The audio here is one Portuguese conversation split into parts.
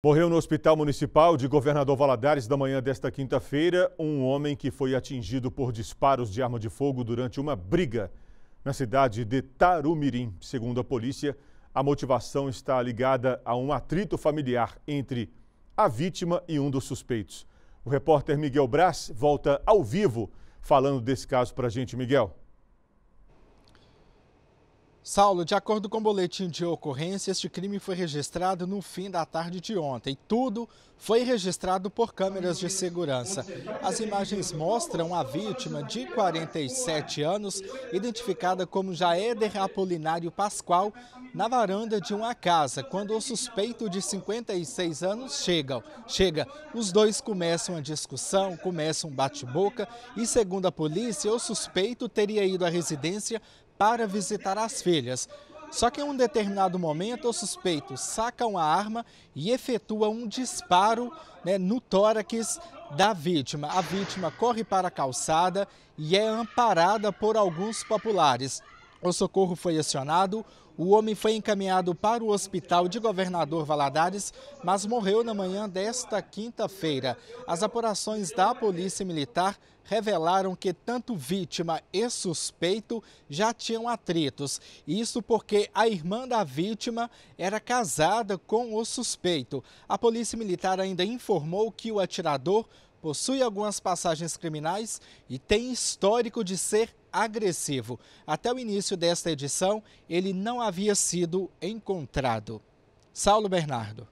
Morreu no Hospital Municipal de Governador Valadares da manhã desta quinta-feira um homem que foi atingido por disparos de arma de fogo durante uma briga na cidade de Tarumirim. Segundo a polícia, a motivação está ligada a um atrito familiar entre a vítima e um dos suspeitos. O repórter Miguel Braz volta ao vivo falando desse caso para a gente, Miguel. Saulo, de acordo com o boletim de ocorrência, este crime foi registrado no fim da tarde de ontem. Tudo foi registrado por câmeras de segurança. As imagens mostram a vítima de 47 anos, identificada como Jaéder Apolinário Pascoal, na varanda de uma casa, quando o suspeito de 56 anos chega. chega. Os dois começam a discussão, começam um bate-boca e, segundo a polícia, o suspeito teria ido à residência para visitar as filhas. Só que em um determinado momento, o suspeito saca uma arma e efetua um disparo né, no tórax da vítima. A vítima corre para a calçada e é amparada por alguns populares. O socorro foi acionado, o homem foi encaminhado para o hospital de Governador Valadares, mas morreu na manhã desta quinta-feira. As apurações da Polícia Militar revelaram que tanto vítima e suspeito já tinham atritos. Isso porque a irmã da vítima era casada com o suspeito. A Polícia Militar ainda informou que o atirador possui algumas passagens criminais e tem histórico de ser agressivo. Até o início desta edição, ele não havia sido encontrado. Saulo Bernardo.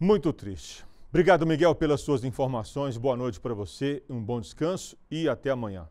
Muito triste. Obrigado, Miguel, pelas suas informações. Boa noite para você, um bom descanso e até amanhã.